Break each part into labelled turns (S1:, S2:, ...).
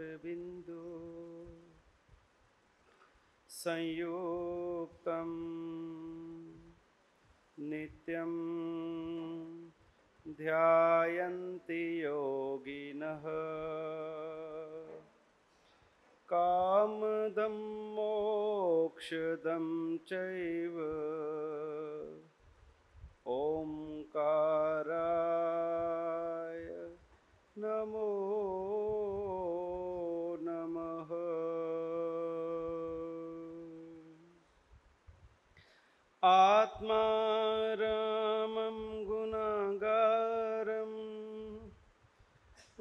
S1: बिन्दु संयोक्तं नित्यं ध्यायन्ति योगिनः कामदं मोक्षदं चैव ॐकाराय नमो आत्मा रामं गुणागारं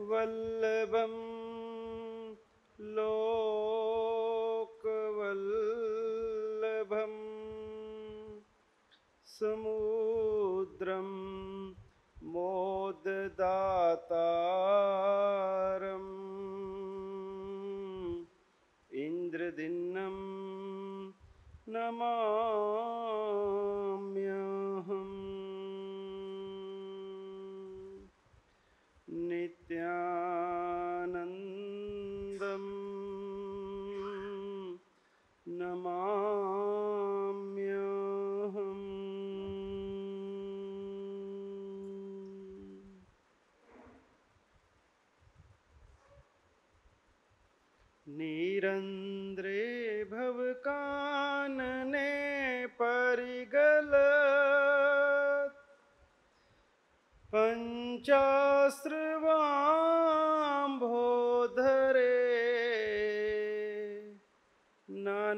S1: वल्लभं लोकवल्लभं समुद्रं मोददातारम् इन्द्रदिन्नं नमा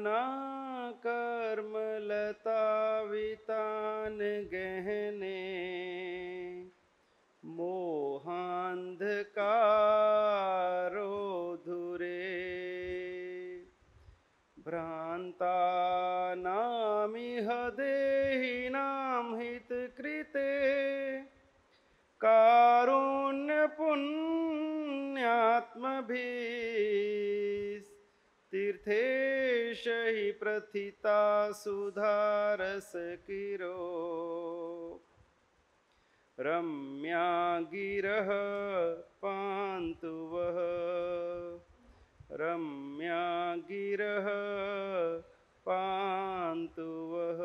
S1: ना कर्म लता वितान गहने मोहांधकारो धुरे भ्रांता नामिह देहिनाम हित कृते कारुण्य पुण्यात्म भी थे सही प्रथिता सुधारस किरो रम्या गिरः पांतु वह रम्या गिरः पांतु वह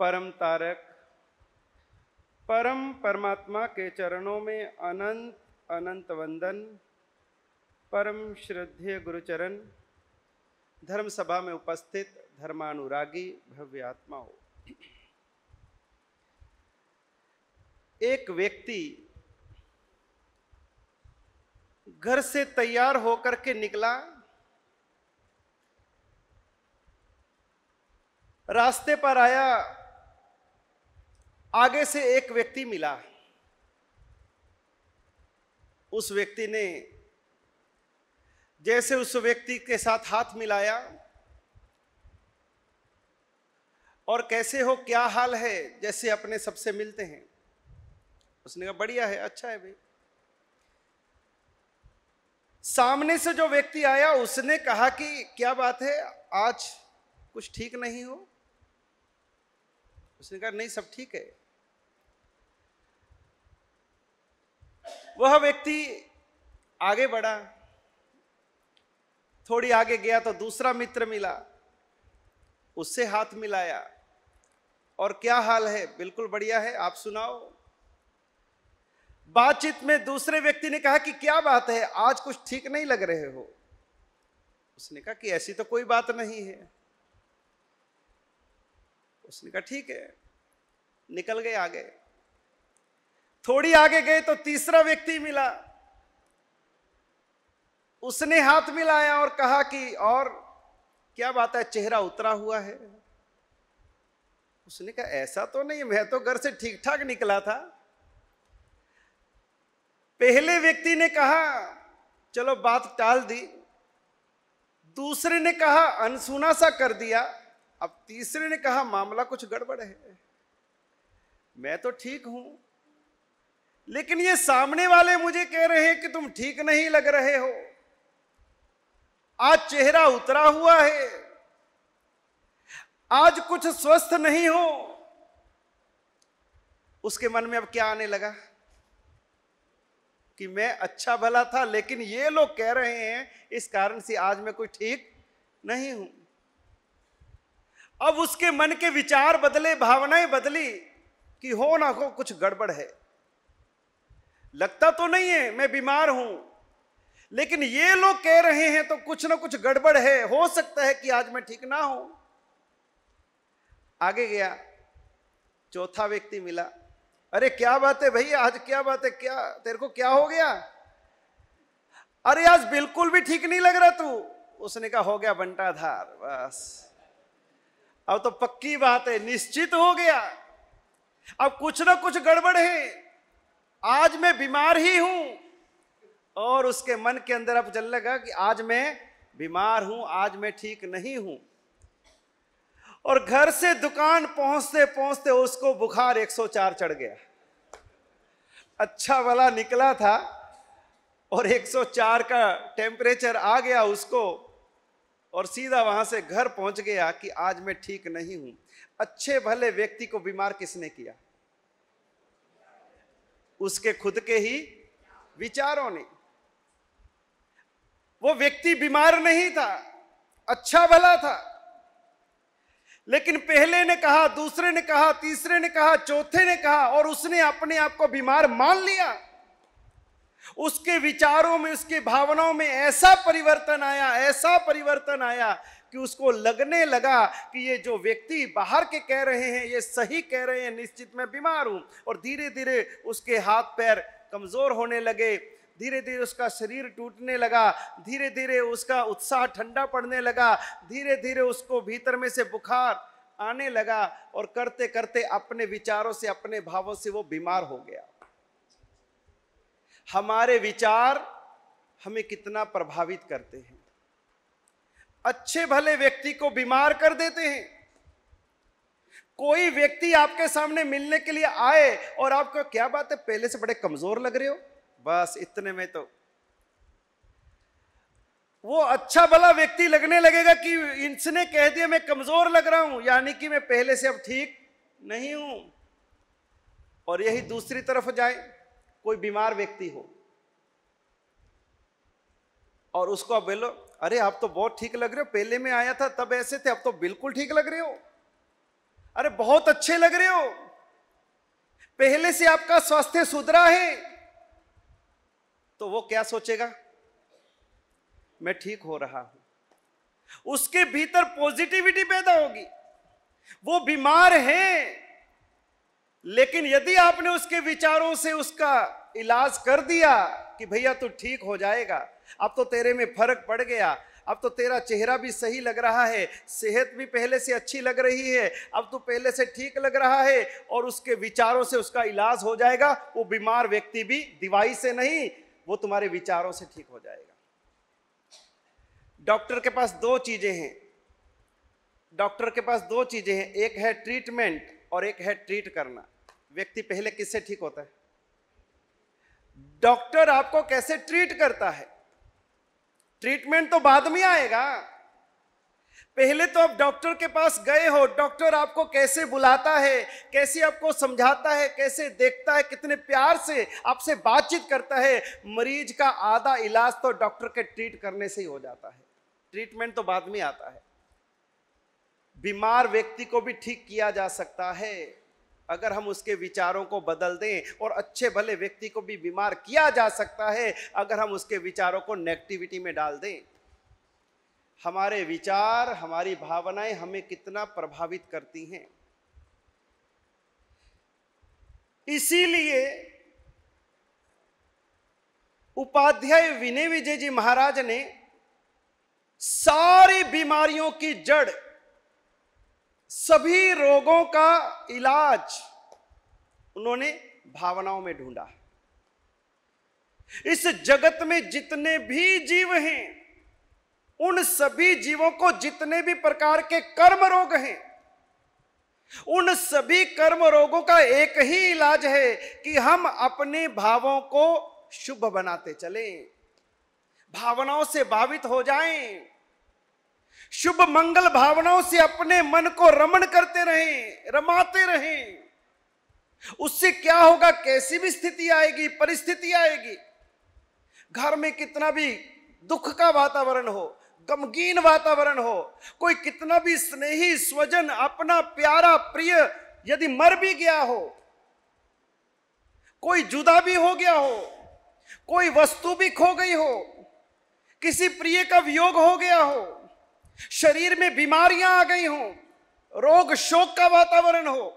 S1: परम तारक परम परमात्मा के चरणों में अनंत अनंत वंदन परम श्रद्धेय गुरुचरण धर्म सभा में उपस्थित धर्मानुरागी भव्य आत्माओं
S2: एक व्यक्ति घर से तैयार होकर के निकला रास्ते पर आया आगे से एक व्यक्ति मिला उस व्यक्ति ने जैसे उस व्यक्ति के साथ हाथ मिलाया और कैसे हो क्या हाल है जैसे अपने सबसे मिलते हैं उसने कहा बढ़िया है अच्छा है भाई सामने से जो व्यक्ति आया उसने कहा कि क्या बात है आज कुछ ठीक नहीं हो उसने कहा नहीं सब ठीक है वह व्यक्ति आगे बढ़ा थोड़ी आगे गया तो दूसरा मित्र मिला उससे हाथ मिलाया और क्या हाल है बिल्कुल बढ़िया है आप सुनाओ बातचीत में दूसरे व्यक्ति ने कहा कि क्या बात है आज कुछ ठीक नहीं लग रहे हो उसने कहा कि ऐसी तो कोई बात नहीं है उसने कहा ठीक है निकल गए आगे थोड़ी आगे गए तो तीसरा व्यक्ति मिला उसने हाथ मिलाया और कहा कि और क्या बात है चेहरा उतरा हुआ है उसने कहा ऐसा तो नहीं मैं तो घर से ठीक ठाक निकला था पहले व्यक्ति ने कहा चलो बात टाल दी दूसरे ने कहा अनसुना सा कर दिया अब तीसरे ने कहा मामला कुछ गड़बड़ है मैं तो ठीक हूं लेकिन ये सामने वाले मुझे कह रहे हैं कि तुम ठीक नहीं लग रहे हो आज चेहरा उतरा हुआ है आज कुछ स्वस्थ नहीं हो उसके मन में अब क्या आने लगा कि मैं अच्छा भला था लेकिन ये लोग कह रहे हैं इस कारण से आज मैं कोई ठीक नहीं हूं अब उसके मन के विचार बदले भावनाएं बदली कि हो ना हो कुछ गड़बड़ है लगता तो नहीं है मैं बीमार हूं लेकिन ये लोग कह रहे हैं तो कुछ ना कुछ गड़बड़ है हो सकता है कि आज मैं ठीक ना हूं आगे गया चौथा व्यक्ति मिला अरे क्या बात है भैया आज क्या बात है क्या तेरे को क्या हो गया अरे आज बिल्कुल भी ठीक नहीं लग रहा तू उसने कहा हो गया बंटाधार बस अब तो पक्की बात है निश्चित हो गया अब कुछ ना कुछ गड़बड़ है आज मैं बीमार ही हूं और उसके मन के अंदर अब चल लगा कि आज मैं बीमार हूं आज मैं ठीक नहीं हूं और घर से दुकान पहुंचते पहुंचते उसको बुखार 104 चढ़ गया अच्छा वाला निकला था और 104 का टेम्परेचर आ गया उसको और सीधा वहां से घर पहुंच गया कि आज मैं ठीक नहीं हूं अच्छे भले व्यक्ति को बीमार किसने किया उसके खुद के ही विचारों ने वो व्यक्ति बीमार नहीं था अच्छा भला था लेकिन पहले ने कहा दूसरे ने कहा तीसरे ने कहा चौथे ने कहा और उसने अपने आप को बीमार मान लिया उसके विचारों में उसके भावनाओं में ऐसा परिवर्तन आया ऐसा परिवर्तन आया कि उसको लगने लगा कि ये जो व्यक्ति बाहर के कह रहे हैं ये सही कह रहे हैं निश्चित मैं बीमार हूँ और धीरे धीरे उसके हाथ पैर कमज़ोर होने लगे धीरे धीरे उसका शरीर टूटने लगा धीरे धीरे उसका उत्साह ठंडा पड़ने लगा धीरे धीरे उसको भीतर में से बुखार आने लगा और करते करते अपने विचारों से अपने भावों से वो बीमार हो गया हमारे विचार हमें कितना प्रभावित करते हैं अच्छे भले व्यक्ति को बीमार कर देते हैं कोई व्यक्ति आपके सामने मिलने के लिए आए और आपको क्या बात है पहले से बड़े कमजोर लग रहे हो बस इतने में तो वो अच्छा भला व्यक्ति लगने लगेगा कि इनसे कह दिया मैं कमजोर लग रहा हूं यानी कि मैं पहले से अब ठीक नहीं हूं और यही दूसरी तरफ जाए कोई बीमार व्यक्ति हो और उसको आप बोलो अरे आप तो बहुत ठीक लग रहे हो पहले में आया था तब ऐसे थे अब तो बिल्कुल ठीक लग रहे हो अरे बहुत अच्छे लग रहे हो पहले से आपका स्वास्थ्य सुधरा है तो वो क्या सोचेगा मैं ठीक हो रहा हूं उसके भीतर पॉजिटिविटी पैदा होगी वो बीमार है लेकिन यदि आपने उसके विचारों से उसका इलाज कर दिया कि भैया तू ठीक हो जाएगा अब तो तेरे में फर्क पड़ गया अब तो तेरा चेहरा भी सही लग रहा है सेहत भी पहले से अच्छी लग रही है अब तो पहले से ठीक लग रहा है और उसके विचारों से उसका इलाज हो जाएगा वो बीमार व्यक्ति भी दिवाई से नहीं वो तुम्हारे विचारों से ठीक हो जाएगा डॉक्टर के पास दो चीजें हैं डॉक्टर के पास दो चीजें हैं एक है ट्रीटमेंट और एक है ट्रीट करना व्यक्ति पहले किससे ठीक होता है डॉक्टर आपको कैसे ट्रीट करता है ट्रीटमेंट तो बाद में आएगा पहले तो आप डॉक्टर के पास गए हो डॉक्टर आपको कैसे बुलाता है कैसे आपको समझाता है कैसे देखता है कितने प्यार से आपसे बातचीत करता है मरीज का आधा इलाज तो डॉक्टर के ट्रीट करने से ही हो जाता है ट्रीटमेंट तो बाद में आता है बीमार व्यक्ति को भी ठीक किया जा सकता है अगर हम उसके विचारों को बदल दें और अच्छे भले व्यक्ति को भी बीमार किया जा सकता है अगर हम उसके विचारों को नेगेटिविटी में डाल दें हमारे विचार हमारी भावनाएं हमें कितना प्रभावित करती हैं इसीलिए उपाध्याय विनय विजय जी महाराज ने सारी बीमारियों की जड़ सभी रोगों का इलाज उन्होंने भावनाओं में ढूंढा इस जगत में जितने भी जीव हैं उन सभी जीवों को जितने भी प्रकार के कर्म रोग हैं उन सभी कर्म रोगों का एक ही इलाज है कि हम अपने भावों को शुभ बनाते चलें भावनाओं से भावित हो जाएं शुभ मंगल भावनाओं से अपने मन को रमन करते रहें रमाते रहें उससे क्या होगा कैसी भी स्थिति आएगी परिस्थिति आएगी घर में कितना भी दुख का वातावरण हो गमगीन वातावरण हो कोई कितना भी स्नेही स्वजन अपना प्यारा प्रिय यदि मर भी गया हो कोई जुदा भी हो गया हो कोई वस्तु भी खो गई हो किसी प्रिय का वियोग हो गया हो शरीर में बीमारियां आ गई हों रोग शोक का वातावरण हो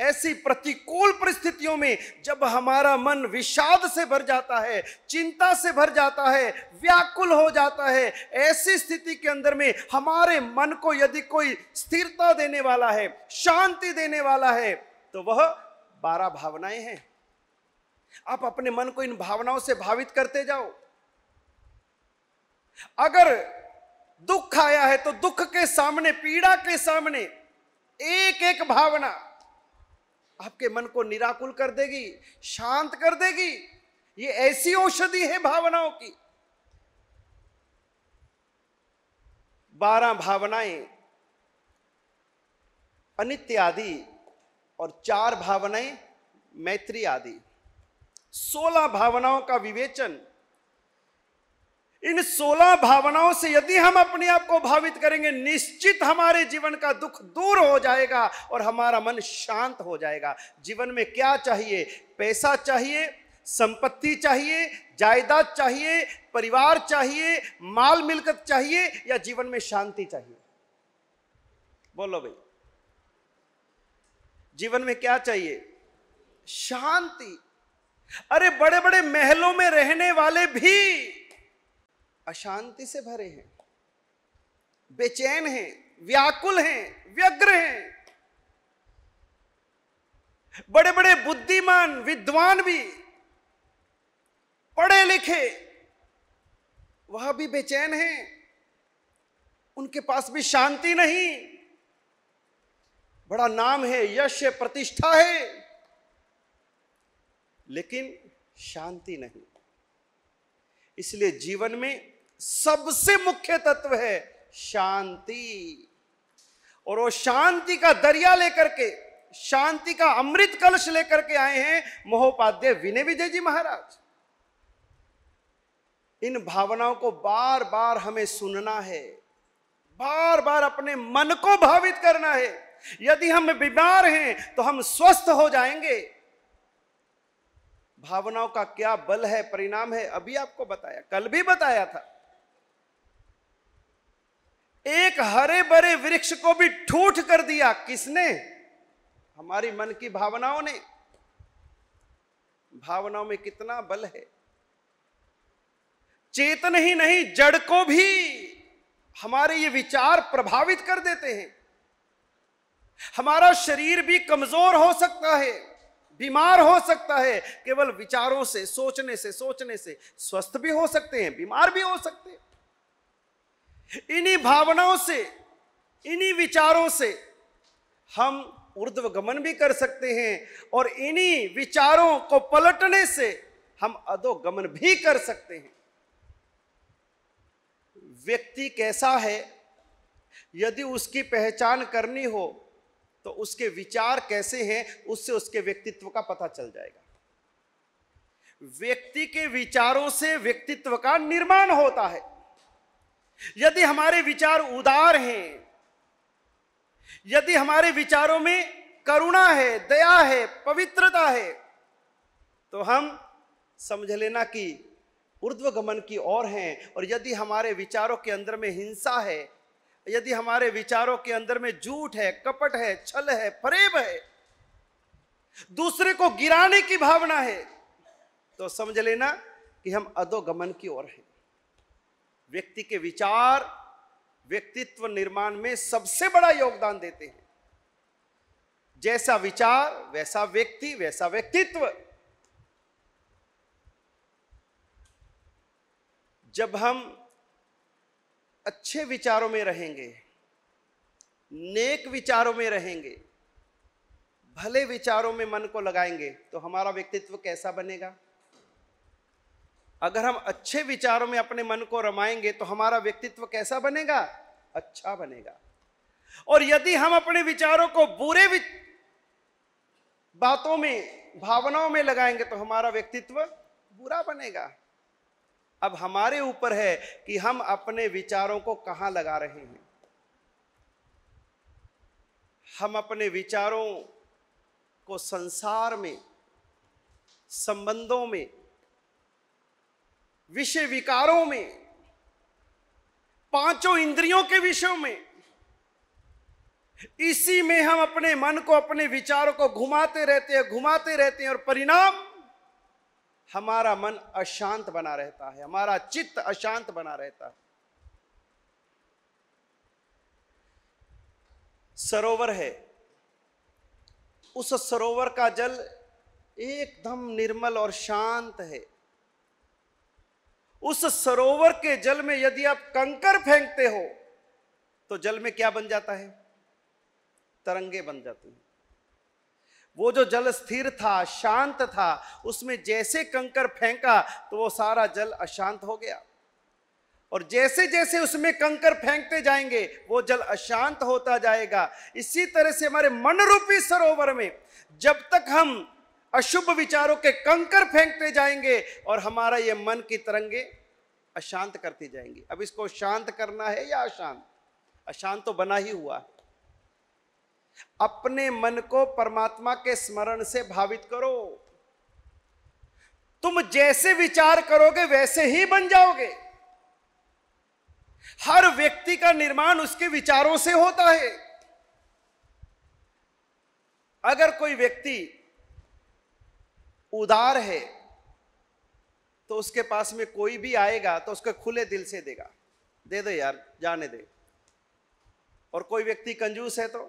S2: ऐसी प्रतिकूल परिस्थितियों में जब हमारा मन विषाद से भर जाता है चिंता से भर जाता है व्याकुल हो जाता है ऐसी स्थिति के अंदर में हमारे मन को यदि कोई स्थिरता देने वाला है शांति देने वाला है तो वह बारह भावनाएं हैं आप अपने मन को इन भावनाओं से भावित करते जाओ अगर दुख आया है तो दुख के सामने पीड़ा के सामने एक एक भावना आपके मन को निराकुल कर देगी शांत कर देगी ये ऐसी औषधि है भावनाओं की बारह भावनाएं अनित्य आदि और चार भावनाएं मैत्री आदि सोलह भावनाओं का विवेचन इन सोलह भावनाओं से यदि हम अपने आप को भावित करेंगे निश्चित हमारे जीवन का दुख दूर हो जाएगा और हमारा मन शांत हो जाएगा जीवन में क्या चाहिए पैसा चाहिए संपत्ति चाहिए जायदाद चाहिए परिवार चाहिए माल मिलकत चाहिए या जीवन में शांति चाहिए बोलो भाई जीवन में क्या चाहिए शांति अरे बड़े बड़े महलों में रहने वाले भी अशांति से भरे हैं बेचैन हैं व्याकुल हैं व्यग्र हैं बड़े बड़े बुद्धिमान विद्वान भी पढ़े लिखे वह भी बेचैन हैं उनके पास भी शांति नहीं बड़ा नाम है यश है प्रतिष्ठा है लेकिन शांति नहीं इसलिए जीवन में सबसे मुख्य तत्व है शांति और वो शांति का दरिया लेकर के शांति का अमृत कलश लेकर के आए हैं मोहोपाध्याय विनय विजय जी महाराज इन भावनाओं को बार बार हमें सुनना है बार बार अपने मन को भावित करना है यदि हम बीमार हैं तो हम स्वस्थ हो जाएंगे भावनाओं का क्या बल है परिणाम है अभी आपको बताया कल भी बताया था एक हरे भरे वृक्ष को भी ठूठ कर दिया किसने हमारी मन की भावनाओं ने भावनाओं में कितना बल है चेतन ही नहीं जड़ को भी हमारे ये विचार प्रभावित कर देते हैं हमारा शरीर भी कमजोर हो सकता है बीमार हो सकता है केवल विचारों से सोचने से सोचने से स्वस्थ भी हो सकते हैं बीमार भी हो सकते हैं इन्हीं भावनाओं से इन्हीं विचारों से हम ऊर्ध्वगमन भी कर सकते हैं और इन्हीं विचारों को पलटने से हम अधोगमन भी कर सकते हैं व्यक्ति कैसा है यदि उसकी पहचान करनी हो तो उसके विचार कैसे हैं उससे उसके व्यक्तित्व का पता चल जाएगा व्यक्ति के विचारों से व्यक्तित्व का निर्माण होता है यदि हमारे विचार उदार हैं यदि हमारे विचारों में करुणा है दया है पवित्रता है तो हम समझ लेना कि ऊर्ध्वगमन की ओर हैं और यदि हमारे विचारों के अंदर में हिंसा है यदि हमारे विचारों के अंदर में झूठ है कपट है छल है फरेब है दूसरे को गिराने की भावना है तो समझ लेना कि हम अधोगमन की ओर हैं व्यक्ति के विचार व्यक्तित्व निर्माण में सबसे बड़ा योगदान देते हैं जैसा विचार वैसा व्यक्ति वैसा व्यक्तित्व जब हम अच्छे विचारों में रहेंगे नेक विचारों में रहेंगे भले विचारों में मन को लगाएंगे तो हमारा व्यक्तित्व कैसा बनेगा अगर हम अच्छे विचारों में अपने मन को रमाएंगे तो हमारा व्यक्तित्व कैसा बनेगा अच्छा बनेगा और यदि हम अपने विचारों को बुरे वि... बातों में भावनाओं में लगाएंगे तो हमारा व्यक्तित्व बुरा बनेगा अब हमारे ऊपर है कि हम अपने विचारों को कहां लगा रहे हैं हम अपने विचारों को संसार में संबंधों में विषय विकारों में पांचों इंद्रियों के विषयों में इसी में हम अपने मन को अपने विचारों को घुमाते रहते हैं घुमाते रहते हैं और परिणाम हमारा मन अशांत बना रहता है हमारा चित्त अशांत बना रहता है सरोवर है उस सरोवर का जल एकदम निर्मल और शांत है उस सरोवर के जल में यदि आप कंकर फेंकते हो तो जल में क्या बन जाता है तरंगे बन जाती हैं वो जो जल स्थिर था शांत था उसमें जैसे कंकर फेंका तो वो सारा जल अशांत हो गया और जैसे जैसे उसमें कंकर फेंकते जाएंगे वो जल अशांत होता जाएगा इसी तरह से हमारे मन रूपी सरोवर में जब तक हम अशुभ विचारों के कंकर फेंकते जाएंगे और हमारा ये मन की तरंगे अशांत करती जाएंगी अब इसको शांत करना है या अशांत अशांत तो बना ही हुआ अपने मन को परमात्मा के स्मरण से भावित करो तुम जैसे विचार करोगे वैसे ही बन जाओगे हर व्यक्ति का निर्माण उसके विचारों से होता है अगर कोई व्यक्ति उदार है तो उसके पास में कोई भी आएगा तो उसके खुले दिल से देगा दे दे यार जाने दे और कोई व्यक्ति कंजूस है तो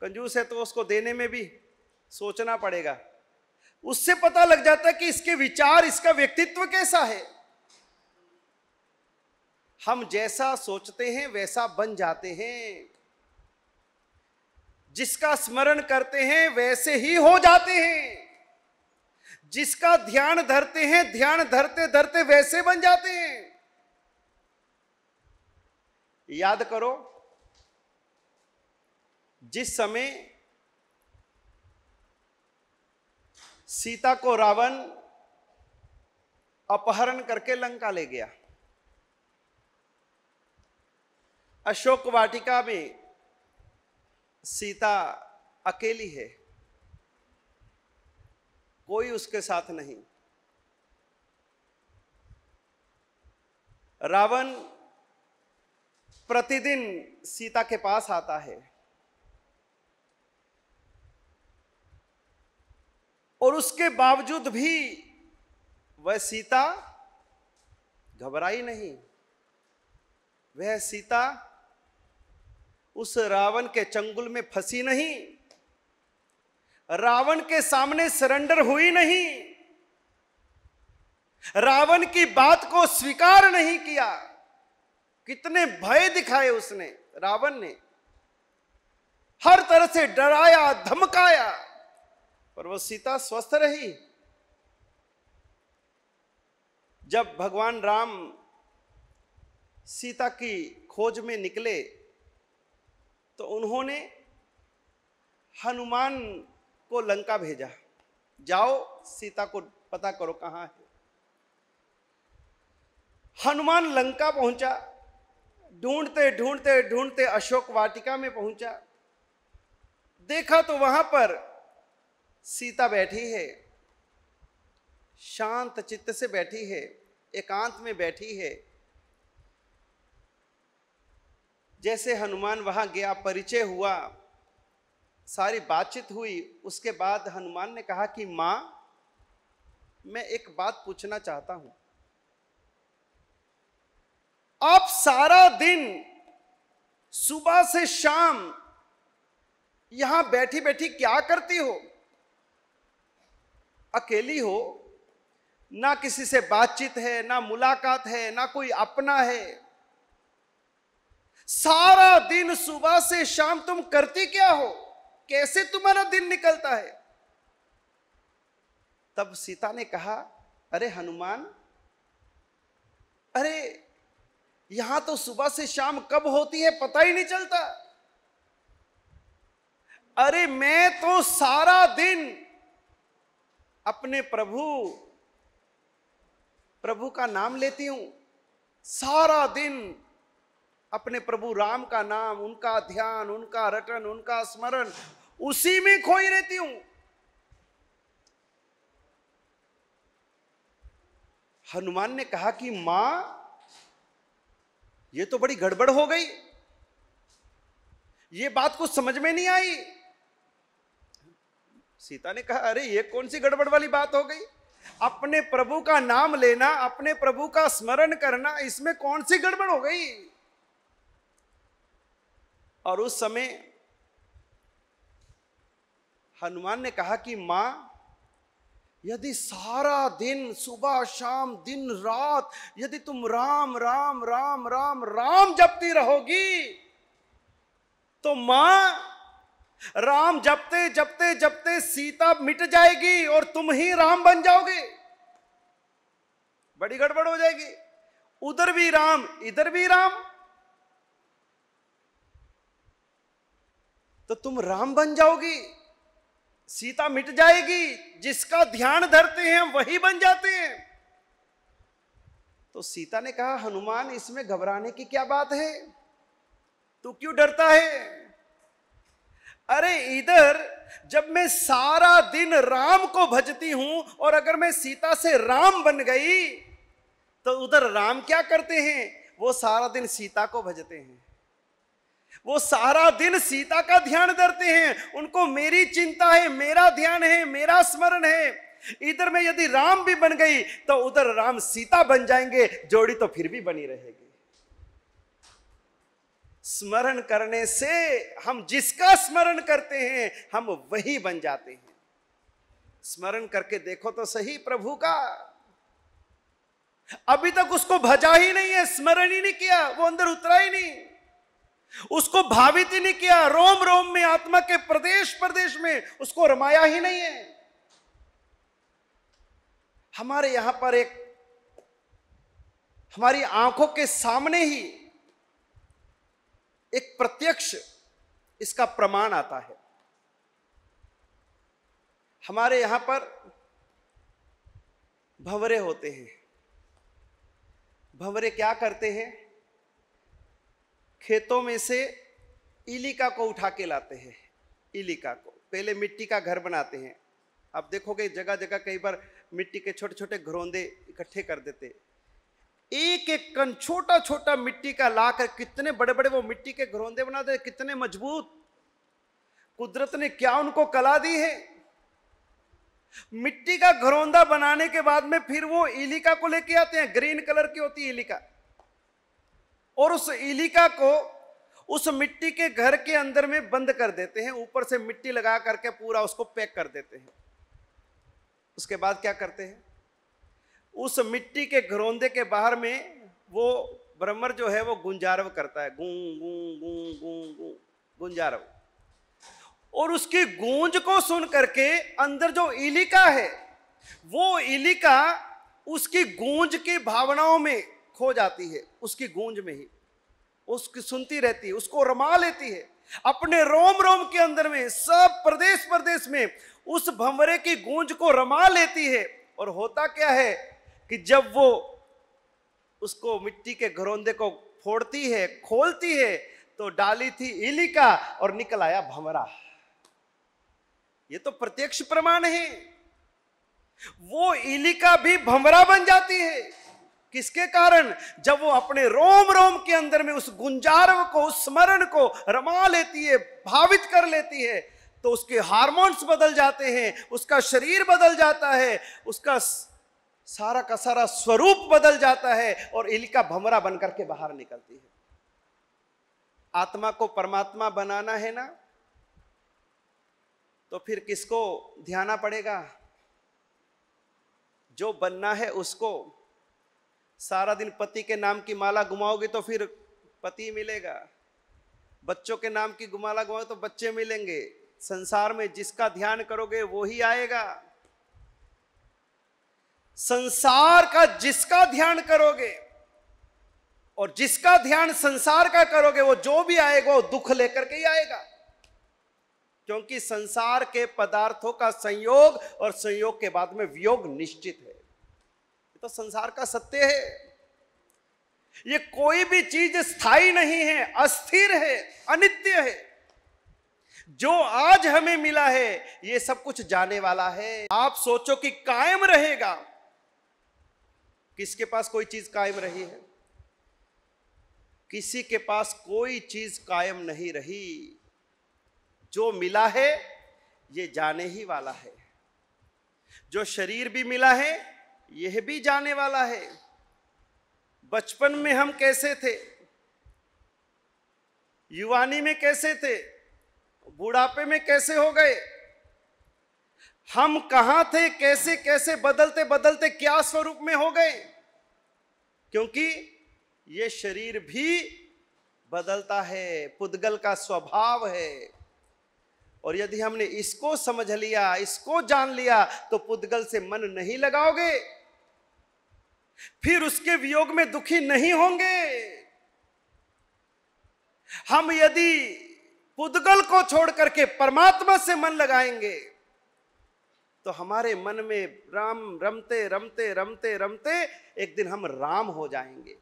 S2: कंजूस है तो उसको देने में भी सोचना पड़ेगा उससे पता लग जाता है कि इसके विचार इसका व्यक्तित्व कैसा है हम जैसा सोचते हैं वैसा बन जाते हैं जिसका स्मरण करते हैं वैसे ही हो जाते हैं जिसका ध्यान धरते हैं ध्यान धरते धरते वैसे बन जाते हैं याद करो जिस समय सीता को रावण अपहरण करके लंका ले गया अशोक वाटिका में सीता अकेली है कोई उसके साथ नहीं रावण प्रतिदिन सीता के पास आता है और उसके बावजूद भी वह सीता घबराई नहीं वह सीता उस रावण के चंगुल में फंसी नहीं रावण के सामने सरेंडर हुई नहीं रावण की बात को स्वीकार नहीं किया कितने भय दिखाए उसने रावण ने हर तरह से डराया धमकाया पर वो सीता स्वस्थ रही जब भगवान राम सीता की खोज में निकले तो उन्होंने हनुमान को लंका भेजा जाओ सीता को पता करो कहाँ है हनुमान लंका पहुंचा ढूंढते ढूंढते ढूंढते अशोक वाटिका में पहुंचा देखा तो वहां पर सीता बैठी है शांत चित्त से बैठी है एकांत में बैठी है जैसे हनुमान वहाँ गया परिचय हुआ सारी बातचीत हुई उसके बाद हनुमान ने कहा कि माँ मैं एक बात पूछना चाहता हूँ आप सारा दिन सुबह से शाम यहां बैठी बैठी क्या करती हो अकेली हो ना किसी से बातचीत है ना मुलाकात है ना कोई अपना है सारा दिन सुबह से शाम तुम करती क्या हो कैसे तुम्हारा दिन निकलता है तब सीता ने कहा अरे हनुमान अरे यहां तो सुबह से शाम कब होती है पता ही नहीं चलता अरे मैं तो सारा दिन अपने प्रभु प्रभु का नाम लेती हूं सारा दिन अपने प्रभु राम का नाम उनका ध्यान उनका रटन उनका स्मरण उसी में खोई रहती हूं हनुमान ने कहा कि मां ये तो बड़ी गड़बड़ हो गई ये बात कुछ समझ में नहीं आई सीता ने कहा अरे ये कौन सी गड़बड़ वाली बात हो गई अपने प्रभु का नाम लेना अपने प्रभु का स्मरण करना इसमें कौन सी गड़बड़ हो गई और उस समय हनुमान ने कहा कि माँ यदि सारा दिन सुबह शाम दिन रात यदि तुम राम राम राम राम राम जपती रहोगी तो मां राम जपते जपते जपते सीता मिट जाएगी और तुम ही राम बन जाओगे बड़ी गड़बड़ हो जाएगी उधर भी राम इधर भी राम तो तुम राम बन जाओगी सीता मिट जाएगी जिसका ध्यान धरते हैं वही बन जाते हैं तो सीता ने कहा हनुमान इसमें घबराने की क्या बात है तू क्यों डरता है अरे इधर जब मैं सारा दिन राम को भजती हूं और अगर मैं सीता से राम बन गई तो उधर राम क्या करते हैं वो सारा दिन सीता को भजते हैं वो सारा दिन सीता का ध्यान धरते हैं उनको मेरी चिंता है मेरा ध्यान है मेरा स्मरण है इधर में यदि राम भी बन गई तो उधर राम सीता बन जाएंगे जोड़ी तो फिर भी बनी रहेगी स्मरण करने से हम जिसका स्मरण करते हैं हम वही बन जाते हैं स्मरण करके देखो तो सही प्रभु का अभी तक उसको भजा ही नहीं है स्मरण ही नहीं किया वो अंदर उतरा ही नहीं उसको भावित ही नहीं किया रोम रोम में आत्मा के प्रदेश प्रदेश में उसको रमाया ही नहीं है हमारे यहां पर एक हमारी आंखों के सामने ही एक प्रत्यक्ष इसका प्रमाण आता है हमारे यहां पर भंवरे होते हैं भंवरे क्या करते हैं खेतों में से इलिका को उठा के लाते हैं इलिका को पहले मिट्टी का घर बनाते हैं आप देखोगे जगह जगह कई बार मिट्टी के छोटे छोटे घरोंदे इकट्ठे कर देते एक एक कन छोटा छोटा मिट्टी का लाकर कितने बड़े बड़े वो मिट्टी के घरोंदे बना दे कितने मजबूत कुदरत ने क्या उनको कला दी है मिट्टी का घरोंदा बनाने के बाद में फिर वो इलिका को लेके आते हैं ग्रीन कलर की होती है इलिका और उस इलिका को उस मिट्टी के घर के अंदर में बंद कर देते हैं ऊपर से मिट्टी लगा करके पूरा उसको पैक कर देते हैं उसके बाद क्या करते हैं उस मिट्टी के घरोंदे के बाहर में वो ब्रह्मर जो है वो गुंजारव करता है गूं गूं गूं गूं गूं गुंजारव और उसकी गूंज को सुन करके अंदर जो इलिका है वो इलिका उसकी गूंज की भावनाओं में खो जाती है उसकी गूंज में ही उसकी सुनती रहती है उसको रमा लेती है अपने रोम रोम के अंदर में सब प्रदेश प्रदेश में उस भंवरे की गूंज को रमा लेती है और होता क्या है कि जब वो उसको मिट्टी के घरोंदे को फोड़ती है खोलती है तो डाली थी इली का और निकल आया भंवरा ये तो प्रत्यक्ष प्रमाण है वो इलिका भी भंवरा बन जाती है किसके कारण जब वो अपने रोम रोम के अंदर में उस गुंजारव को उस स्मरण को रमा लेती है भावित कर लेती है तो उसके हार्मोन्स बदल जाते हैं उसका शरीर बदल जाता है उसका सारा का सारा स्वरूप बदल जाता है और इलिका भमरा बनकर के बाहर निकलती है आत्मा को परमात्मा बनाना है ना तो फिर किसको ध्याना पड़ेगा जो बनना है उसको सारा दिन पति के नाम की माला घुमाओगे तो फिर पति मिलेगा बच्चों के नाम की गुमाला घुमाओ तो बच्चे मिलेंगे संसार में जिसका ध्यान करोगे वो ही आएगा संसार का जिसका ध्यान करोगे और जिसका ध्यान संसार का करोगे वो जो भी आएगा वो दुख लेकर के ही आएगा क्योंकि संसार के पदार्थों का संयोग और संयोग के बाद में वियोग निश्चित है तो संसार का सत्य है ये कोई भी चीज स्थाई नहीं है अस्थिर है अनित्य है जो आज हमें मिला है ये सब कुछ जाने वाला है आप सोचो कि कायम रहेगा किसके पास कोई चीज कायम रही है किसी के पास कोई चीज कायम नहीं रही जो मिला है ये जाने ही वाला है जो शरीर भी मिला है यह भी जाने वाला है बचपन में हम कैसे थे युवानी में कैसे थे बुढ़ापे में कैसे हो गए हम कहां थे कैसे कैसे बदलते बदलते क्या स्वरूप में हो गए क्योंकि ये शरीर भी बदलता है पुद्गल का स्वभाव है और यदि हमने इसको समझ लिया इसको जान लिया तो पुद्गल से मन नहीं लगाओगे फिर उसके वियोग में दुखी नहीं होंगे हम यदि पुद्गल को छोड़ करके परमात्मा से मन लगाएंगे तो हमारे मन में राम रमते रमते रमते रमते एक दिन हम राम हो जाएंगे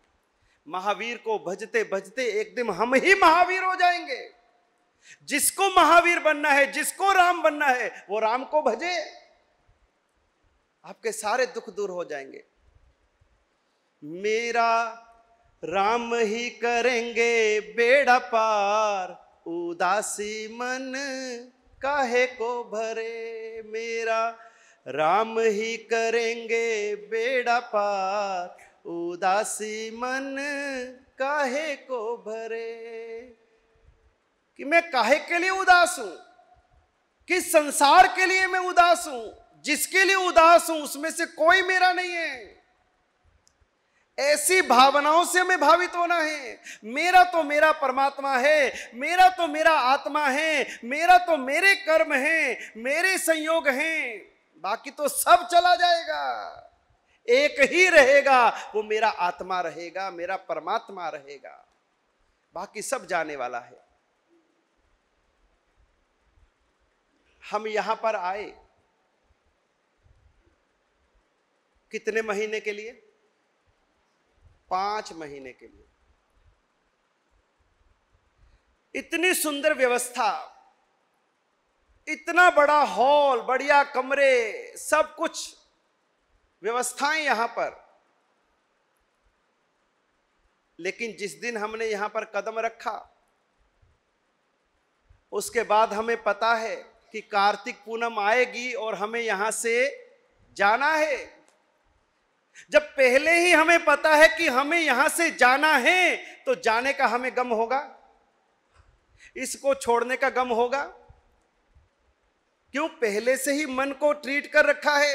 S2: महावीर को भजते भजते एक दिन हम ही महावीर हो जाएंगे जिसको महावीर बनना है जिसको राम बनना है वो राम को भजे आपके सारे दुख दूर हो जाएंगे मेरा राम ही करेंगे बेड़ा पार उदासी मन काहे को भरे मेरा राम ही करेंगे बेड़ा पार उदासी मन काहे को भरे कि मैं काहे के लिए उदास हूं किस संसार के लिए मैं उदास हूं जिसके लिए उदास हूं उसमें से कोई मेरा नहीं है ऐसी भावनाओं से हमें भावित होना है मेरा तो मेरा परमात्मा है मेरा तो मेरा आत्मा है मेरा तो मेरे कर्म है मेरे संयोग हैं बाकी तो सब चला जाएगा एक ही रहेगा वो मेरा आत्मा रहेगा मेरा परमात्मा रहेगा बाकी सब जाने वाला है हम यहां पर आए कितने महीने के लिए पांच महीने के लिए इतनी सुंदर व्यवस्था इतना बड़ा हॉल बढ़िया कमरे सब कुछ व्यवस्थाएं यहां पर लेकिन जिस दिन हमने यहां पर कदम रखा उसके बाद हमें पता है कि कार्तिक पूनम आएगी और हमें यहां से जाना है जब पहले ही हमें पता है कि हमें यहां से जाना है तो जाने का हमें गम होगा इसको छोड़ने का गम होगा क्यों पहले से ही मन को ट्रीट कर रखा है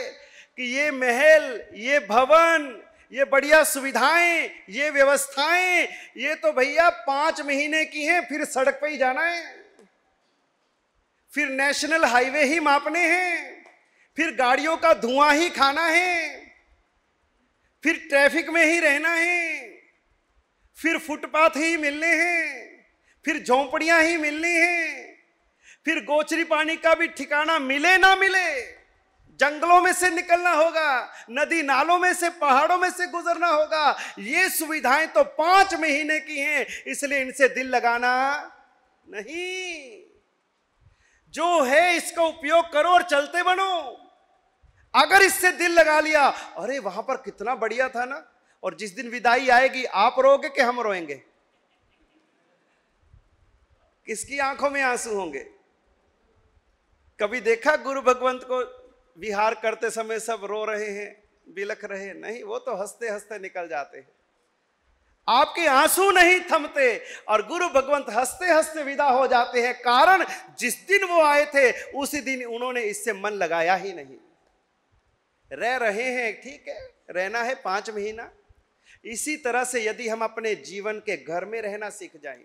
S2: कि ये महल ये भवन ये बढ़िया सुविधाएं ये व्यवस्थाएं ये तो भैया पांच महीने की हैं फिर सड़क पे ही जाना है फिर नेशनल हाईवे ही मापने हैं फिर गाड़ियों का धुआं ही खाना है फिर ट्रैफिक में ही रहना है फिर फुटपाथ ही मिलने हैं फिर झोंपड़ियां ही मिलनी हैं फिर गोचरी पानी का भी ठिकाना मिले ना मिले जंगलों में से निकलना होगा नदी नालों में से पहाड़ों में से गुजरना होगा ये सुविधाएं तो पांच महीने की हैं इसलिए इनसे दिल लगाना नहीं जो है इसका उपयोग करो और चलते बनो अगर इससे दिल लगा लिया अरे वहां पर कितना बढ़िया था ना और जिस दिन विदाई आएगी आप रोगे कि हम रोएंगे किसकी आंखों में आंसू होंगे कभी देखा गुरु भगवंत को विहार करते समय सब रो रहे हैं बिलख रहे हैं नहीं वो तो हंसते हंसते निकल जाते हैं आपके आंसू नहीं थमते और गुरु भगवंत हंसते हंसते विदा हो जाते हैं कारण जिस दिन वो आए थे उसी दिन उन्होंने इससे मन लगाया ही नहीं रह रहे हैं ठीक है रहना है पाँच महीना इसी तरह से यदि हम अपने जीवन के घर में रहना सीख जाएं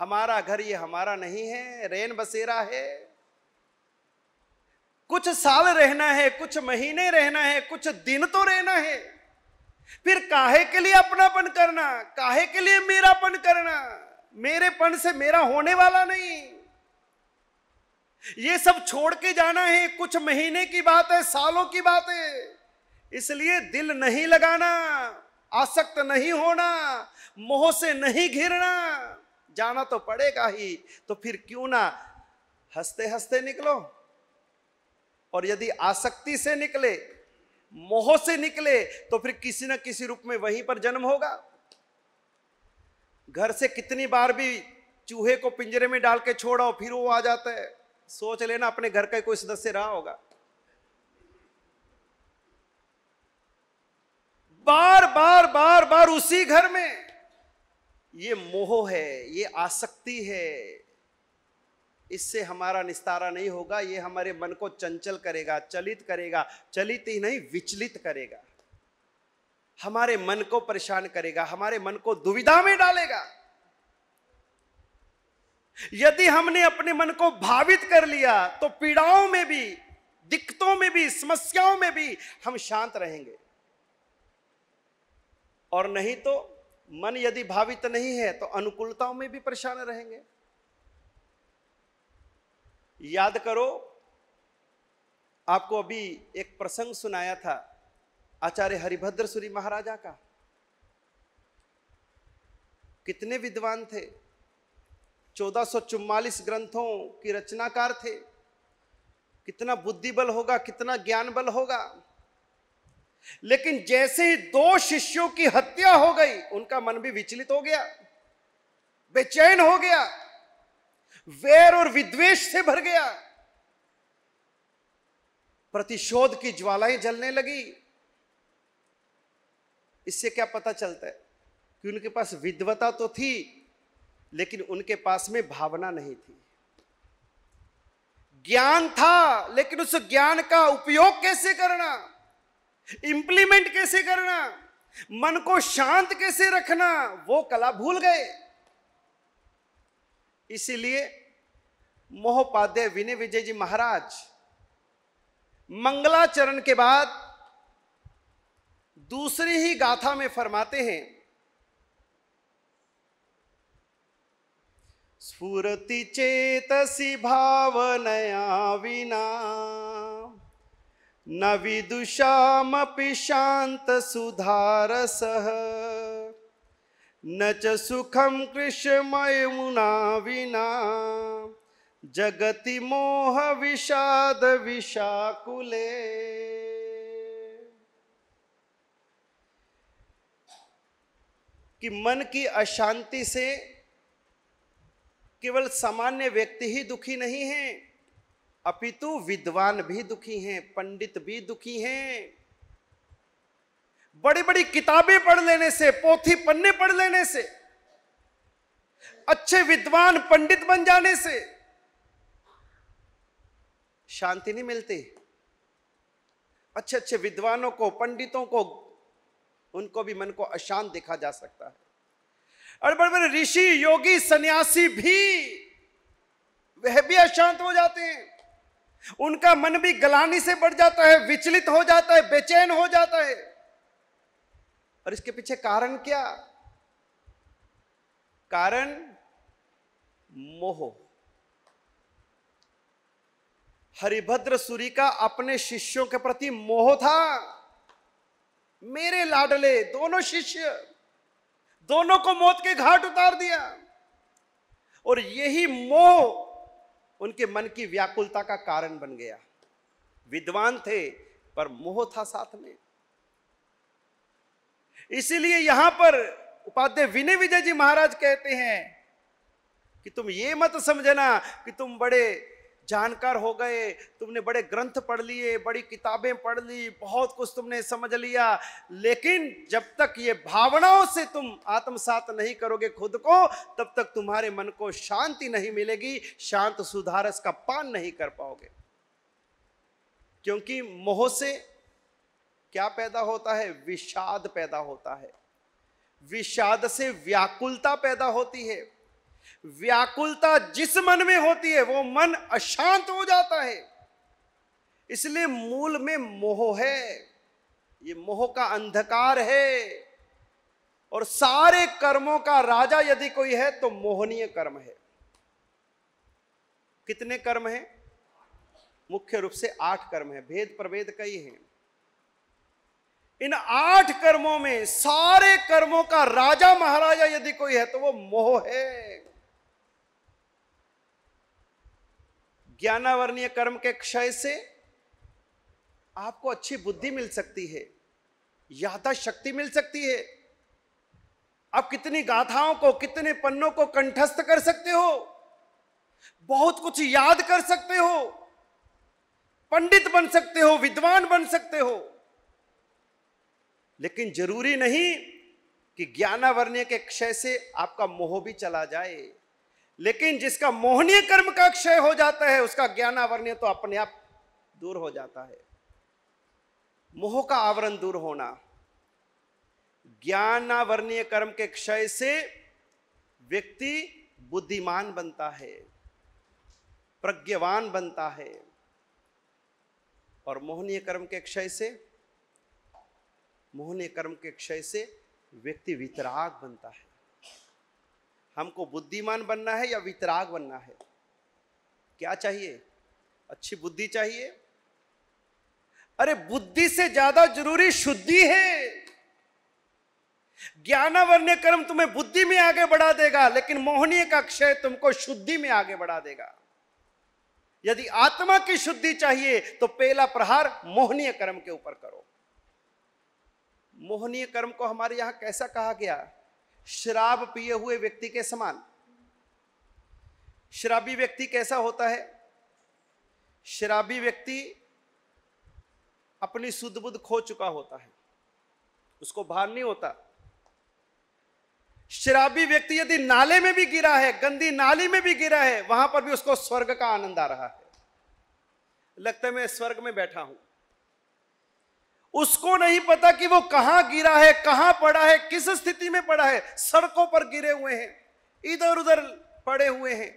S2: हमारा घर ये हमारा नहीं है रैन बसेरा है कुछ साल रहना है कुछ महीने रहना है कुछ दिन तो रहना है फिर काहे के लिए अपनापन करना काहे के लिए मेरापन करना मेरेपन से मेरा होने वाला नहीं ये सब छोड़ के जाना है कुछ महीने की बात है सालों की बात है इसलिए दिल नहीं लगाना आसक्त नहीं होना मोह से नहीं घिरना जाना तो पड़ेगा ही तो फिर क्यों ना हंसते हंसते निकलो और यदि आसक्ति से निकले मोह से निकले तो फिर किसी ना किसी रूप में वहीं पर जन्म होगा घर से कितनी बार भी चूहे को पिंजरे में डाल के छोड़ो फिर वो आ जाता है सोच लेना अपने घर का कोई सदस्य रहा होगा बार बार बार बार उसी घर में ये मोह है ये आसक्ति है इससे हमारा निस्तारा नहीं होगा ये हमारे मन को चंचल करेगा चलित करेगा चलित ही नहीं विचलित करेगा हमारे मन को परेशान करेगा हमारे मन को दुविधा में डालेगा यदि हमने अपने मन को भावित कर लिया तो पीड़ाओं में भी दिक्कतों में भी समस्याओं में भी हम शांत रहेंगे और नहीं तो मन यदि भावित नहीं है तो अनुकूलताओं में भी परेशान रहेंगे याद करो आपको अभी एक प्रसंग सुनाया था आचार्य हरिभद्र सूरी महाराजा का कितने विद्वान थे 1444 ग्रंथों की रचनाकार थे कितना बुद्धि बल होगा कितना ज्ञान बल होगा लेकिन जैसे ही दो शिष्यों की हत्या हो गई उनका मन भी विचलित हो गया बेचैन हो गया वैर और विद्वेश से भर गया प्रतिशोध की ज्वालाएं जलने लगी इससे क्या पता चलता है कि उनके पास विद्वता तो थी लेकिन उनके पास में भावना नहीं थी ज्ञान था लेकिन उस ज्ञान का उपयोग कैसे करना इंप्लीमेंट कैसे करना मन को शांत कैसे रखना वो कला भूल गए इसीलिए मोहोपाध्याय विनय विजय जी महाराज मंगलाचरण के बाद दूसरी ही गाथा में फरमाते हैं स्फुरति चेतसी भावनया विना न सुधार सह न च कृष्णमय मुना विना जगति मोह विषाद विषाकुले कि मन की अशांति से केवल सामान्य व्यक्ति ही दुखी नहीं है अपितु विद्वान भी दुखी हैं पंडित भी दुखी हैं बड़ी बड़ी किताबें पढ़ लेने से पोथी पन्ने पढ़ लेने से अच्छे विद्वान पंडित बन जाने से शांति नहीं मिलती अच्छे अच्छे विद्वानों को पंडितों को उनको भी मन को अशांत देखा जा सकता है और बड़े बड़े ऋषि योगी सन्यासी भी वह भी अशांत हो जाते हैं उनका मन भी गलानी से बढ़ जाता है विचलित हो जाता है बेचैन हो जाता है और इसके पीछे कारण क्या कारण मोह हरिभद्र सूरी का अपने शिष्यों के प्रति मोह था मेरे लाडले दोनों शिष्य दोनों को मौत के घाट उतार दिया और यही मोह उनके मन की व्याकुलता का कारण बन गया विद्वान थे पर मोह था साथ में इसीलिए यहां पर उपाध्याय विनय विजय जी महाराज कहते हैं कि तुम ये मत समझना कि तुम बड़े जानकार हो गए तुमने बड़े ग्रंथ पढ़ लिए बड़ी किताबें पढ़ ली बहुत कुछ तुमने समझ लिया लेकिन जब तक ये भावनाओं से तुम आत्मसात नहीं करोगे खुद को तब तक तुम्हारे मन को शांति नहीं मिलेगी शांत सुधारस का पान नहीं कर पाओगे क्योंकि मोह से क्या पैदा होता है विषाद पैदा होता है विषाद से व्याकुलता पैदा होती है व्याकुलता जिस मन में होती है वो मन अशांत हो जाता है इसलिए मूल में मोह है ये मोह का अंधकार है और सारे कर्मों का राजा यदि कोई है तो मोहनीय कर्म है कितने कर्म हैं मुख्य रूप से आठ कर्म है भेद प्रभेद कई हैं इन आठ कर्मों में सारे कर्मों का राजा महाराजा यदि कोई है तो वो मोह है ज्ञानावरणीय कर्म के क्षय से आपको अच्छी बुद्धि मिल सकती है यादा शक्ति मिल सकती है आप कितनी गाथाओं को कितने पन्नों को कंठस्थ कर सकते हो बहुत कुछ याद कर सकते हो पंडित बन सकते हो विद्वान बन सकते हो लेकिन जरूरी नहीं कि ज्ञानावरणीय के क्षय से आपका मोह भी चला जाए लेकिन जिसका मोहनीय कर्म का क्षय हो जाता है उसका ज्ञानावरणीय तो अपने आप दूर हो जाता है मोह का आवरण दूर होना ज्ञानावरणीय कर्म के क्षय से व्यक्ति बुद्धिमान बनता है प्रज्ञवान बनता है और मोहनीय कर्म के क्षय से मोहनीय कर्म के क्षय से व्यक्ति वितराग बनता है हमको बुद्धिमान बनना है या वितराग बनना है क्या चाहिए अच्छी बुद्धि चाहिए अरे बुद्धि से ज्यादा जरूरी शुद्धि है ज्ञानावर्ण कर्म तुम्हें बुद्धि में आगे बढ़ा देगा लेकिन मोहनीय का क्षय तुमको शुद्धि में आगे बढ़ा देगा यदि आत्मा की शुद्धि चाहिए तो पहला प्रहार मोहनीय कर्म के ऊपर करो मोहनीय कर्म को हमारे यहां कैसा कहा गया शराब पिए हुए व्यक्ति के समान शराबी व्यक्ति कैसा होता है शराबी व्यक्ति अपनी शुद्ध बुद्ध खो चुका होता है उसको भान नहीं होता शराबी व्यक्ति यदि नाले में भी गिरा है गंदी नाली में भी गिरा है वहां पर भी उसको स्वर्ग का आनंद आ रहा है लगता है मैं स्वर्ग में बैठा हूं उसको नहीं पता कि वो कहां गिरा है कहां पड़ा है किस स्थिति में पड़ा है सड़कों पर गिरे हुए हैं इधर उधर पड़े हुए हैं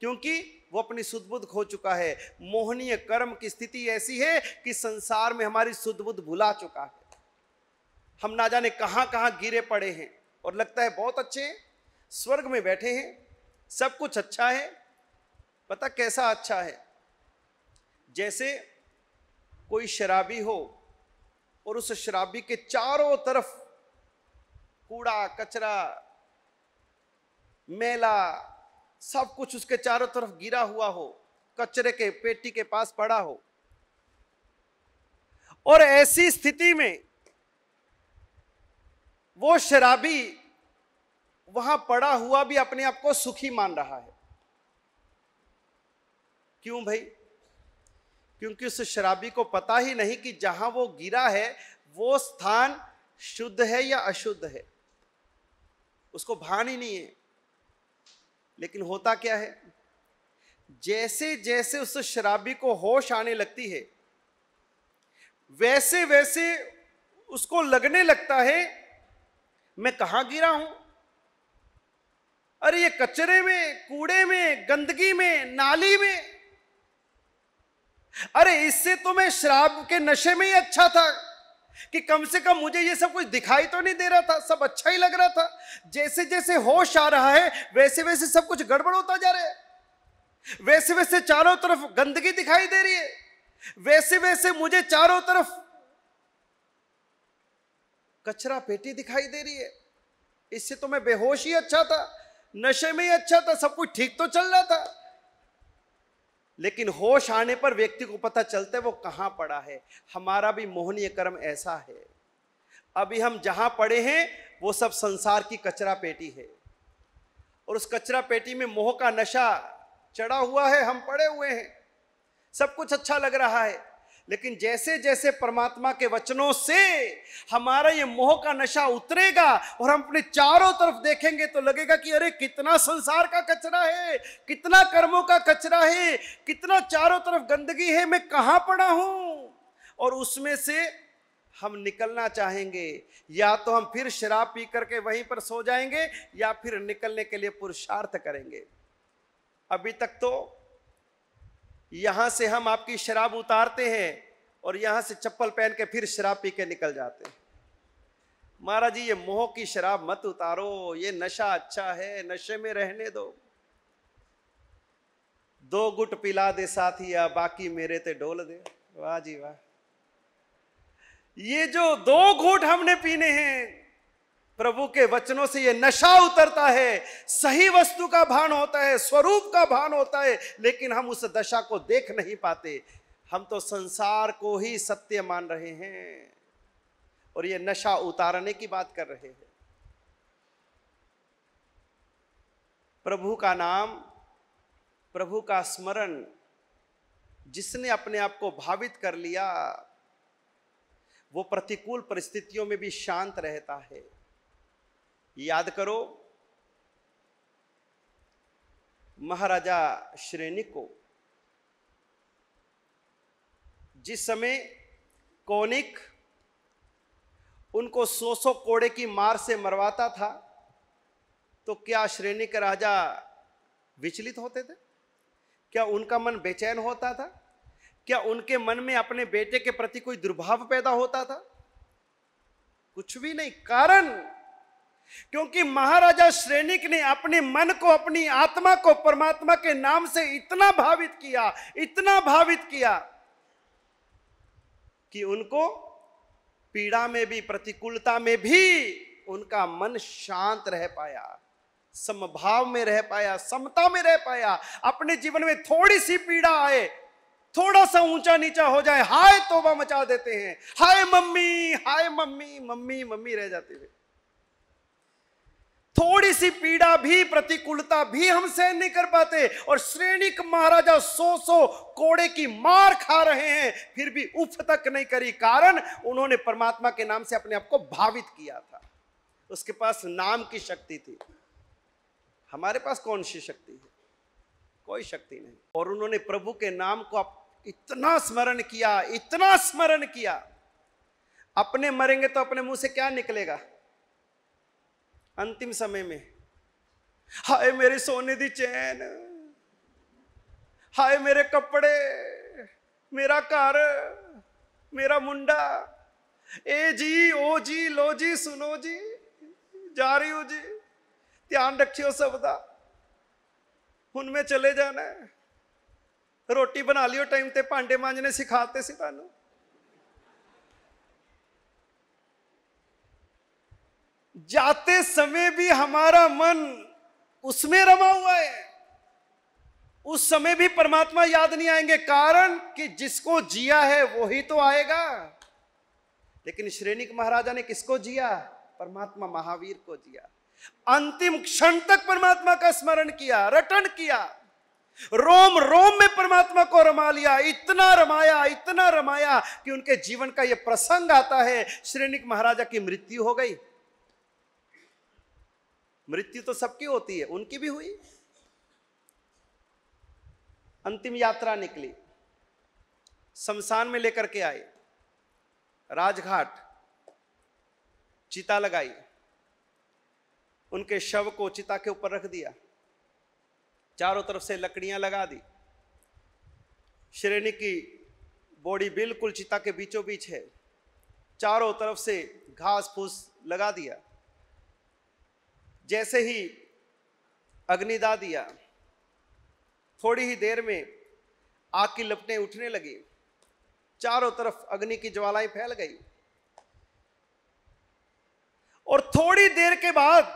S2: क्योंकि वो अपनी सुदबुद्ध खो चुका है मोहनीय कर्म की स्थिति ऐसी है कि संसार में हमारी सुदबुद्ध भुला चुका है हम ना जाने कहां कहां गिरे पड़े हैं और लगता है बहुत अच्छे हैं स्वर्ग में बैठे हैं सब कुछ अच्छा है पता कैसा अच्छा है जैसे कोई शराबी हो और उस शराबी के चारों तरफ कूड़ा कचरा मेला सब कुछ उसके चारों तरफ गिरा हुआ हो कचरे के पेटी के पास पड़ा हो और ऐसी स्थिति में वो शराबी वहां पड़ा हुआ भी अपने आप को सुखी मान रहा है क्यों भाई क्योंकि उस शराबी को पता ही नहीं कि जहां वो गिरा है वो स्थान शुद्ध है या अशुद्ध है उसको भान ही नहीं है लेकिन होता क्या है जैसे जैसे उस शराबी को होश आने लगती है वैसे वैसे उसको लगने लगता है मैं कहां गिरा हूं अरे ये कचरे में कूड़े में गंदगी में नाली में अरे इससे तुम्हें शराब के नशे में ही अच्छा था कि कम से कम मुझे ये सब कुछ दिखाई तो नहीं दे रहा था सब अच्छा ही लग रहा था जैसे जैसे होश आ रहा है वैसे वैसे सब कुछ गड़बड़ होता जा रहा है वैसे वैसे चारों तरफ गंदगी दिखाई दे रही है वैसे वैसे मुझे चारों तरफ कचरा पेटी दिखाई दे रही है इससे तो मैं बेहोश ही अच्छा था नशे में ही अच्छा था सब कुछ ठीक तो चल रहा था लेकिन होश आने पर व्यक्ति को पता चलता है वो कहाँ पड़ा है हमारा भी मोहनीय कर्म ऐसा है अभी हम जहाँ पड़े हैं वो सब संसार की कचरा पेटी है और उस कचरा पेटी में मोह का नशा चढ़ा हुआ है हम पड़े हुए हैं सब कुछ अच्छा लग रहा है लेकिन जैसे जैसे परमात्मा के वचनों से हमारा ये मोह का नशा उतरेगा और हम अपने चारों तरफ देखेंगे तो लगेगा कि अरे कितना संसार का कचरा है कितना कर्मों का कचरा है कितना चारों तरफ गंदगी है मैं कहाँ पड़ा हूँ और उसमें से हम निकलना चाहेंगे या तो हम फिर शराब पी करके वहीं पर सो जाएंगे या फिर निकलने के लिए पुरुषार्थ करेंगे अभी तक तो यहाँ से हम आपकी शराब उतारते हैं और यहाँ से चप्पल पहन के फिर शराब पी के निकल जाते हैं महाराज जी ये मोह की शराब मत उतारो ये नशा अच्छा है नशे में रहने दो दो गुट पिला दे या बाकी मेरे ते डोल दे वाह जी वाह ये जो दो घूट हमने पीने हैं प्रभु के वचनों से ये नशा उतरता है सही वस्तु का भान होता है स्वरूप का भान होता है लेकिन हम उस दशा को देख नहीं पाते हम तो संसार को ही सत्य मान रहे हैं और ये नशा उतारने की बात कर रहे हैं प्रभु का नाम प्रभु का स्मरण जिसने अपने आप को भावित कर लिया वो प्रतिकूल परिस्थितियों में भी शांत रहता है याद करो महाराजा श्रेणी को जिस समय कौनिक उनको सौ सौ कोड़े की मार से मरवाता था तो क्या श्रेणी के राजा विचलित होते थे क्या उनका मन बेचैन होता था क्या उनके मन में अपने बेटे के प्रति कोई दुर्भाव पैदा होता था कुछ भी नहीं कारण क्योंकि महाराजा श्रेणिक ने अपने मन को अपनी आत्मा को परमात्मा के नाम से इतना भावित किया इतना भावित किया कि उनको पीड़ा में भी प्रतिकूलता में भी उनका मन शांत रह पाया समभाव में रह पाया समता में रह पाया अपने जीवन में थोड़ी सी पीड़ा आए थोड़ा सा ऊंचा नीचा हो जाए हाय तोबा मचा देते हैं हाय मम्मी हाय मम्मी मम्मी मम्मी रह जाते हैं थोड़ी सी पीड़ा भी प्रतिकूलता भी हम सहन नहीं कर पाते और श्रेणिक महाराजा सो सो कोड़े की मार खा रहे हैं फिर भी उफ तक नहीं करी कारण उन्होंने परमात्मा के नाम से अपने आप को भावित किया था उसके पास नाम की शक्ति थी हमारे पास कौन सी शक्ति है कोई शक्ति नहीं और उन्होंने प्रभु के नाम को इतना स्मरण किया इतना स्मरण किया अपने मरेंगे तो अपने मुंह से क्या निकलेगा अंतिम समय में हाय मेरे सोने दी चैन हाय मेरे कपड़े मेरा घर मेरा मुंडा ए जी ओ जी लो जी सुनो जी जा रही हो जी ध्यान रखियो सब का हूँ मैं चले जाना रोटी बना लियो टाइम ते भांडे मांजने सिखाते सी तू जाते समय भी हमारा मन उसमें रमा हुआ है उस समय भी परमात्मा याद नहीं आएंगे कारण कि जिसको जिया है वो ही तो आएगा लेकिन श्रेणिक महाराजा ने किसको जिया परमात्मा महावीर को जिया अंतिम क्षण तक परमात्मा का स्मरण किया रटन किया रोम रोम में परमात्मा को रमा लिया इतना रमाया इतना रमाया कि उनके जीवन का यह प्रसंग आता है श्रेणिक महाराजा की मृत्यु हो गई मृत्यु तो सबकी होती है उनकी भी हुई अंतिम यात्रा निकली शमशान में लेकर के आए राजघाट चिता लगाई उनके शव को चिता के ऊपर रख दिया चारों तरफ से लकड़ियां लगा दी श्रेणी की बॉडी बिल्कुल चिता के बीचों बीच है चारों तरफ से घास फूस लगा दिया जैसे ही अग्निदा दिया थोड़ी ही देर में आग की लपटें उठने लगी चारों तरफ अग्नि की ज्वालाएं फैल गई और थोड़ी देर के बाद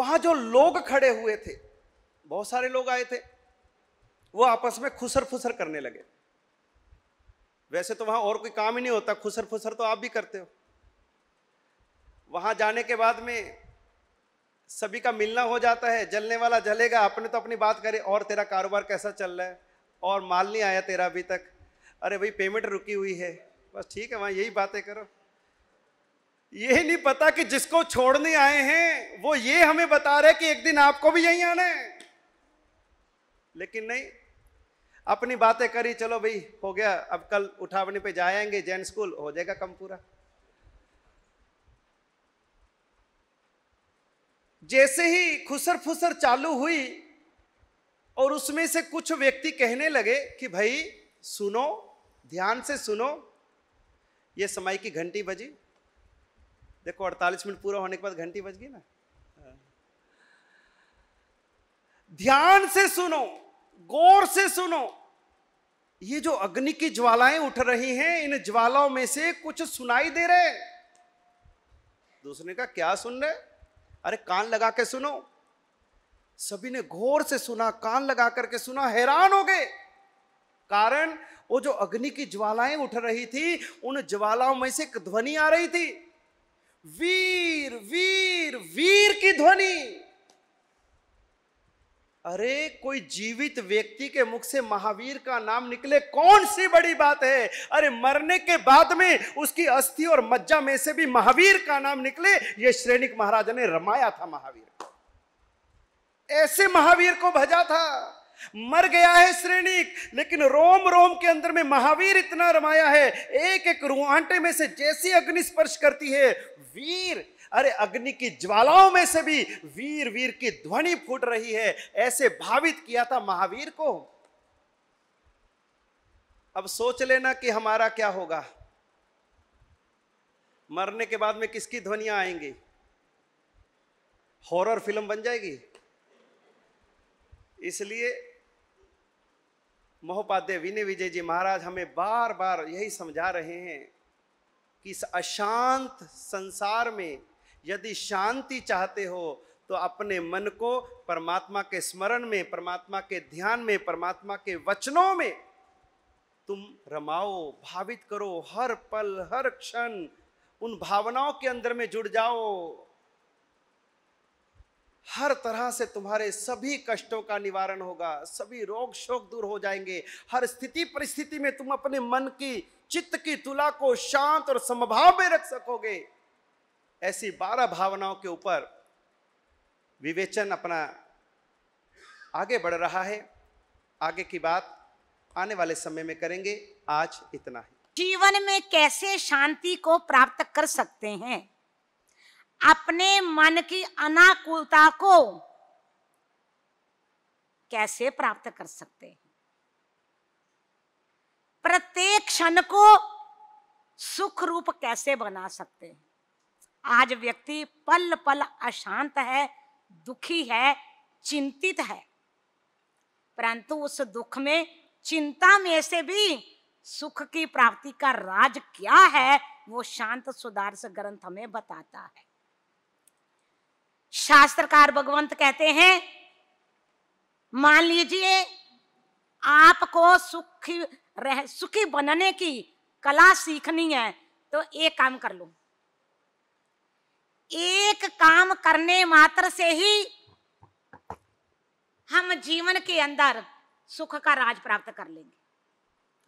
S2: वहां जो लोग खड़े हुए थे बहुत सारे लोग आए थे वो आपस में खुसर फुसर करने लगे वैसे तो वहां और कोई काम ही नहीं होता खुसर फुसर तो आप भी करते हो वहां जाने के बाद में सभी का मिलना हो जाता है जलने वाला जलेगा अपने तो अपनी बात करें और तेरा कारोबार कैसा चल रहा है और माल नहीं आया तेरा अभी तक अरे भाई पेमेंट रुकी हुई है बस ठीक है वहाँ यही बातें करो ये नहीं पता कि जिसको छोड़ने आए हैं वो ये हमें बता रहे कि एक दिन आपको भी यहीं आना है लेकिन नहीं अपनी बातें करी चलो भाई हो गया अब कल उठावने पे जाएंगे जैन स्कूल हो जाएगा कम पूरा जैसे ही खुसर फुसर चालू हुई और उसमें से कुछ व्यक्ति कहने लगे कि भाई सुनो ध्यान से सुनो ये समय की घंटी बजी देखो 48 मिनट पूरा होने के बाद घंटी बज गई ना ध्यान से सुनो गौर से सुनो ये जो अग्नि की ज्वालाएं उठ रही हैं इन ज्वालाओं में से कुछ सुनाई दे रहे दूसरे का क्या सुन रहे अरे कान लगा के सुनो सभी ने घोर से सुना कान लगा करके सुना हैरान हो गए कारण वो जो अग्नि की ज्वालाएं उठ रही थी उन ज्वालाओं में से एक ध्वनि आ रही थी वीर वीर वीर की ध्वनि अरे कोई जीवित व्यक्ति के मुख से महावीर का नाम निकले कौन सी बड़ी बात है अरे मरने के बाद में उसकी अस्थि और मज्जा में से भी महावीर का नाम निकले ये श्रेणिक महाराज ने रमाया था महावीर को ऐसे महावीर को भजा था मर गया है श्रेणिक लेकिन रोम रोम के अंदर में महावीर इतना रमाया है एक एक रुआंटे में से जैसी अग्नि स्पर्श करती है वीर अरे अग्नि की ज्वालाओं में से भी वीर वीर की ध्वनि फूट रही है ऐसे भावित किया था महावीर को अब सोच लेना कि हमारा क्या होगा मरने के बाद में किसकी ध्वनियां आएंगी हॉरर फिल्म बन जाएगी इसलिए महोपाध्याय विनय विजय जी महाराज हमें बार बार यही समझा रहे हैं कि इस अशांत संसार में यदि शांति चाहते हो तो अपने मन को परमात्मा के स्मरण में परमात्मा के ध्यान में परमात्मा के वचनों में तुम रमाओ भावित करो हर पल हर क्षण उन भावनाओं के अंदर में जुड़ जाओ हर तरह से तुम्हारे सभी कष्टों का निवारण होगा सभी रोग शोक दूर हो जाएंगे हर स्थिति परिस्थिति में तुम अपने मन की चित्त की तुला को शांत और समभाव में रख सकोगे ऐसी बारह भावनाओं के ऊपर विवेचन अपना आगे बढ़ रहा है
S3: आगे की बात आने वाले समय में करेंगे आज इतना ही जीवन में कैसे शांति को प्राप्त कर सकते हैं अपने मन की अनाकूलता को कैसे प्राप्त कर सकते हैं प्रत्येक क्षण को सुख रूप कैसे बना सकते हैं आज व्यक्ति पल पल अशांत है दुखी है चिंतित है परंतु उस दुख में चिंता में से भी सुख की प्राप्ति का राज क्या है वो शांत से ग्रंथ हमें बताता है शास्त्रकार भगवंत कहते हैं मान लीजिए आपको सुखी रह सुखी बनने की कला सीखनी है तो एक काम कर लो एक काम करने मात्र से ही हम जीवन के अंदर सुख का राज प्राप्त कर लेंगे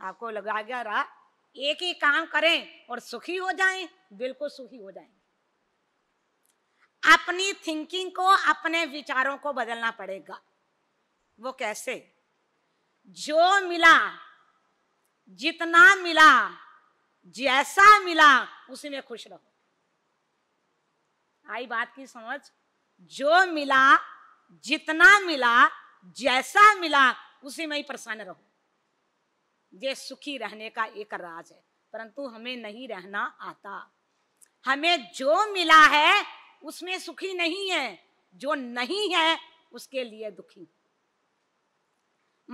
S3: आपको लगा गया रहा एक ही काम करें और सुखी हो जाएं बिल्कुल सुखी हो जाएंगे अपनी थिंकिंग को अपने विचारों को बदलना पड़ेगा वो कैसे जो मिला जितना मिला जैसा मिला उसी में खुश रहो आई बात की समझ जो मिला जितना मिला जैसा मिला उसी में ही प्रसन्न रहो ये सुखी रहने का एक राज है परंतु हमें नहीं रहना आता हमें जो मिला है उसमें सुखी नहीं है जो नहीं है उसके लिए दुखी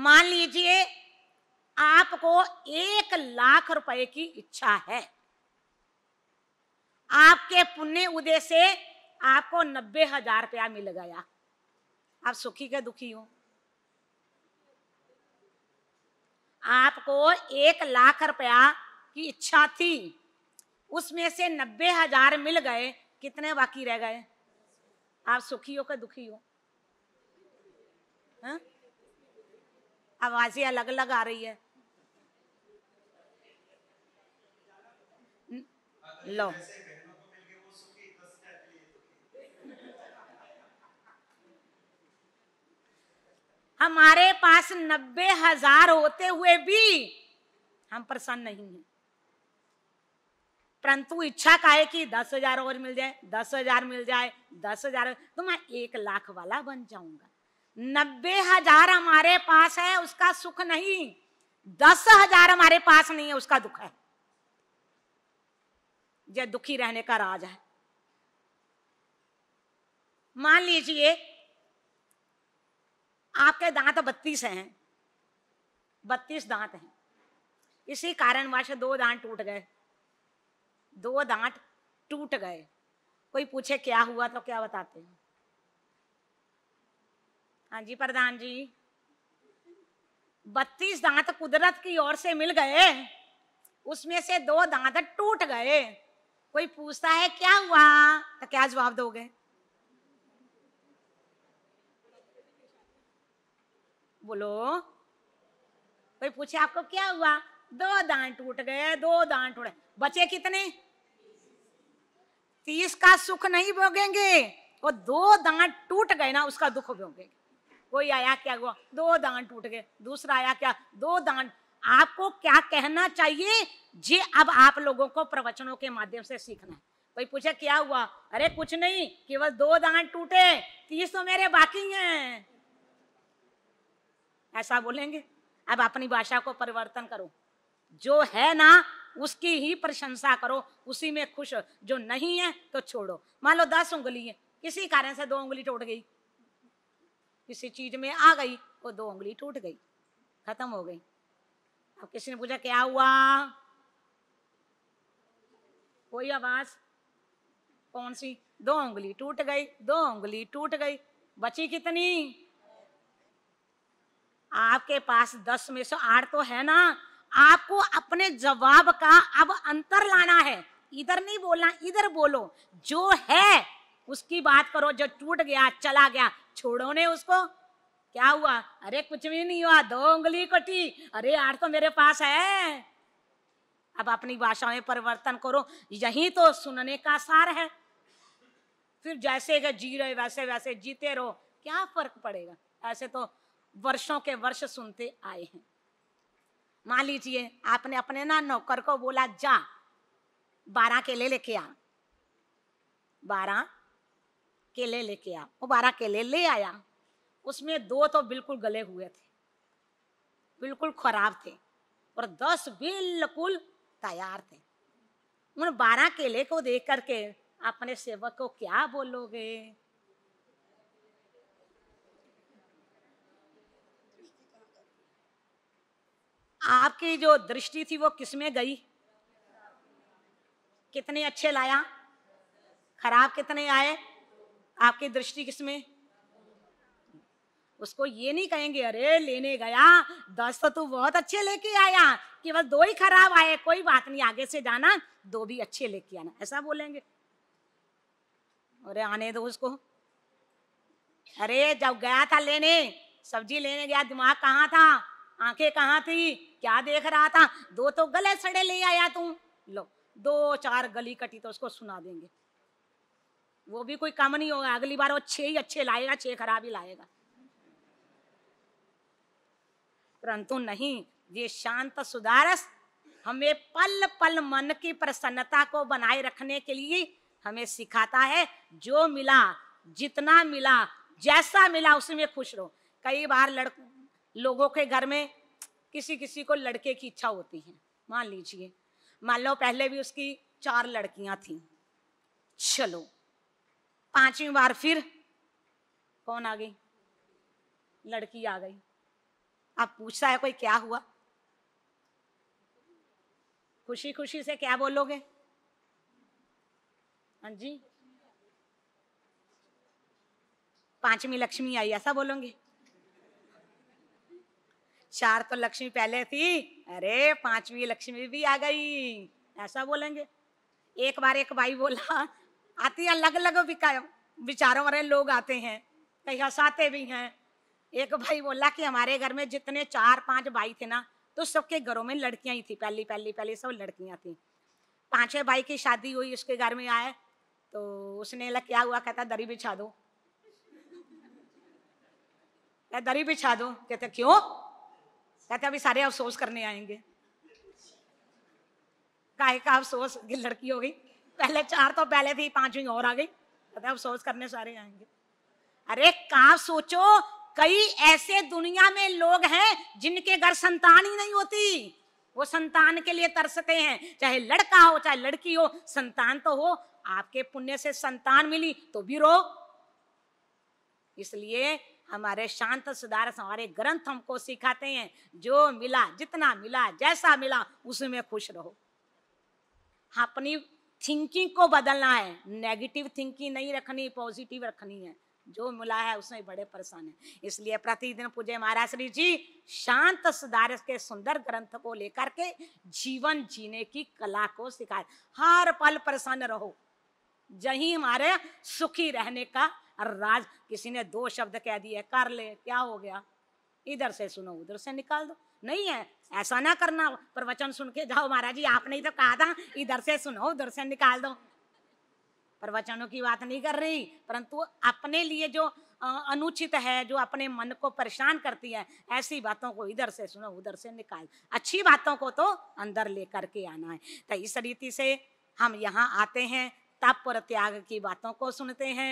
S3: मान लीजिए आपको एक लाख रुपए की इच्छा है आपके पुण्य उदय से आपको नब्बे हजार रुपया मिल गया आप सुखी के दुखी हो आपको एक लाख रुपया की इच्छा थी उसमें से नब्बे हजार मिल गए कितने बाकी रह गए आप सुखी हो के दुखी हो हाँ? आवाजें अलग अलग आ रही है लो हमारे पास नब्बे हजार होते हुए भी हम प्रसन्न नहीं है परंतु इच्छा का है कि दस हजार और मिल जाए दस हजार मिल जाए दस हजार तो मैं एक लाख वाला बन जाऊंगा नब्बे हजार हमारे पास है उसका सुख नहीं दस हजार हमारे पास नहीं है उसका दुख है यह दुखी रहने का राज है मान लीजिए आपके दांत बत्तीस हैं बत्तीस दांत हैं इसी कारणवश दो दांत टूट गए दो दांत टूट गए कोई पूछे क्या हुआ तो क्या बताते हैं हाँ जी प्रधान जी बत्तीस दांत कुदरत की ओर से मिल गए उसमें से दो दांत टूट गए कोई पूछता है क्या हुआ तो क्या जवाब दोगे बोलो फिर पूछे आपको क्या हुआ दो दांत टूट गए दो दांत टूट बचे कितने तीस का सुख नहीं भोगेंगे वो दो दांत टूट गए ना उसका दुख भोगेंगे कोई आया क्या हुआ दो दांत टूट गए दूसरा आया क्या दो दांत आपको क्या कहना चाहिए जे अब आप लोगों को प्रवचनों के माध्यम से सीखना है कोई पूछे क्या हुआ अरे कुछ नहीं केवल दो दांत टूटे तीस तो मेरे बाकी हैं ऐसा बोलेंगे अब अपनी भाषा को परिवर्तन करो जो है ना उसकी ही प्रशंसा करो उसी में खुश जो नहीं है तो छोड़ो मान लो दस उंगली है किसी कारण से दो उंगली टूट गई किसी चीज में आ गई वो दो उंगली टूट गई खत्म हो गई अब किसी ने पूछा क्या हुआ कोई आवाज कौन सी दो उंगली टूट गई दो उंगली टूट गई बची कितनी आपके पास दस में से आठ तो है ना आपको अपने जवाब का अब अंतर लाना है इधर नहीं बोलना इधर बोलो जो है उसकी बात करो जो टूट गया चला गया छोड़ो ने उसको क्या हुआ अरे कुछ भी नहीं हुआ दो उंगली कटी अरे आठ तो मेरे पास है अब अपनी भाषा में परिवर्तन करो यही तो सुनने का सार है फिर जैसे जी रहे वैसे वैसे जीते रहो क्या फर्क पड़ेगा ऐसे तो वर्षों के वर्ष सुनते आए हैं मान लीजिए आपने अपने ना नौकर को बोला जा बारह केले लेके आ बारह केले लेके आ वो बारह केले ले आया उसमें दो तो बिल्कुल गले हुए थे बिल्कुल खराब थे और दस बिल्कुल तैयार थे उन बारह केले को देख करके अपने सेवक को क्या बोलोगे आपकी जो दृष्टि थी वो किसमें गई कितने अच्छे लाया खराब कितने आए आपकी दृष्टि किसमें उसको ये नहीं कहेंगे अरे लेने गया दस तो तू बहुत अच्छे लेके आया कि बस दो ही खराब आए कोई बात नहीं आगे से जाना दो भी अच्छे लेके आना ऐसा बोलेंगे अरे आने दो उसको अरे जब गया था लेने सब्जी लेने गया दिमाग कहाँ था आंखें कहाँ थी क्या देख रहा था दो तो गले सड़े ले आया तू लो दो चार गली कटी तो उसको सुना देंगे वो भी कोई काम नहीं होगा अगली बार वो छे ही अच्छे लाएगा छे खराब ही लाएगा परंतु नहीं ये शांत सुधारस हमें पल पल मन की प्रसन्नता को बनाए रखने के लिए हमें सिखाता है जो मिला जितना मिला जैसा मिला उसमें खुश रहो कई बार लड़कों लोगों के घर में किसी किसी को लड़के की इच्छा होती है मान लीजिए मान लो पहले भी उसकी चार लड़कियां थी चलो पांचवी बार फिर कौन आ गई लड़की आ गई अब पूछता है कोई क्या हुआ खुशी खुशी से क्या बोलोगे हाँ जी पांचवी लक्ष्मी आई ऐसा बोलोगे चार तो लक्ष्मी पहले थी अरे पांचवी लक्ष्मी भी आ गई ऐसा बोलेंगे एक बार एक भाई बोला आती अलग अलग विचारों वाले लोग आते हैं कहीं हंसाते भी हैं एक भाई बोला कि हमारे घर में जितने चार पांच भाई थे ना तो सबके घरों में लड़कियां ही थी पहली पहली पहली सब लड़कियां थी पांचवें भाई की शादी हुई उसके घर में आए तो उसने लग क्या हुआ कहता दरी बिछा दो दरी बिछा दो कहते क्यों कहते अभी सारे अफसोस करने आएंगे काहे का अफसोस लड़की हो गई पहले चार तो पहले थी पांचवी और आ गई कहते अफसोस करने सारे आएंगे अरे कहा सोचो कई ऐसे दुनिया में लोग हैं जिनके घर संतान ही नहीं होती वो संतान के लिए तरसते हैं चाहे लड़का हो चाहे लड़की हो संतान तो हो आपके पुण्य से संतान मिली तो भी रो इसलिए हमारे शांत सुधारस हमारे ग्रंथ हमको सिखाते हैं जो मिला जितना मिला जैसा मिला उसमें खुश रहो अपनी थिंकिंग को बदलना है नेगेटिव थिंकिंग नहीं रखनी पॉजिटिव रखनी है जो मिला है उसमें बड़े परेशान है इसलिए प्रतिदिन पूजे महाराज श्री जी शांत सुधार के सुंदर ग्रंथ को लेकर के जीवन जीने की कला को सिखाए हर पल परेशान रहो यही हमारे सुखी रहने का अरे राज किसी ने दो शब्द कह दिए कर ले क्या हो गया इधर से सुनो उधर से निकाल दो नहीं है ऐसा ना करना प्रवचन सुन के जाओ महाराज जी आपने तो कहा था इधर से सुनो उधर से निकाल दो प्रवचनों की बात नहीं कर रही परंतु अपने लिए जो अनुचित है जो अपने मन को परेशान करती है ऐसी बातों को इधर से सुनो उधर से निकाल अच्छी बातों को तो अंदर लेकर के आना है तो इस रीति से हम यहाँ आते हैं तप और त्याग की बातों को सुनते हैं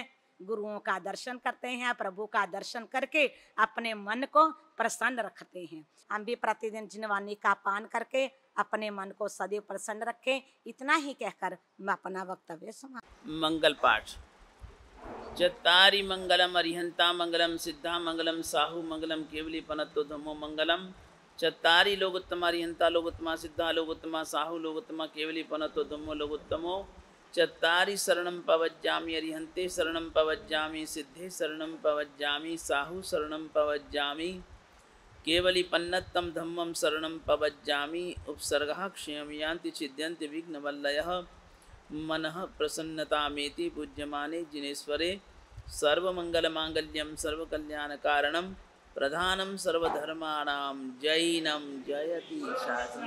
S3: गुरुओं का दर्शन करते हैं प्रभु का दर्शन करके अपने मन को प्रसन्न रखते हैं हम भी प्रतिदिन जिनवानी का पान करके अपने मन को सदैव प्रसन्न रखें इतना ही कहकर मैं अपना वक्तव्य सुना
S1: मंगल पाठ चतारी मंगलम अरिहंता मंगलम सिद्धा मंगलम साहू मंगलम केवली धमो मंगलम चतारी लोगोत्तम अरिहंता लोगोत्तमा सिद्धा लोगोत्तमा साहू लोगोत्तमा केवली धमो लोगोत्तमो चत्तारी शरण पवज्जामी अरिहंते शरण पवज्जामी सिद्धे शरण पवज्जामी साहू शरण पवज्जामी केवली पन्नतम धम्मम शरण पवज्जामी उपसर्ग क्षेम यान्ति छिद्यंत विघ्नवल्लय मन प्रसन्नता मेति पूज्यमाने जिनेश्वरे सर्वमङ्गलमाङ्गल्यं सर्वकल्याणकारणं प्रधानं सर्वधर्माणां जैनं जयति शासनं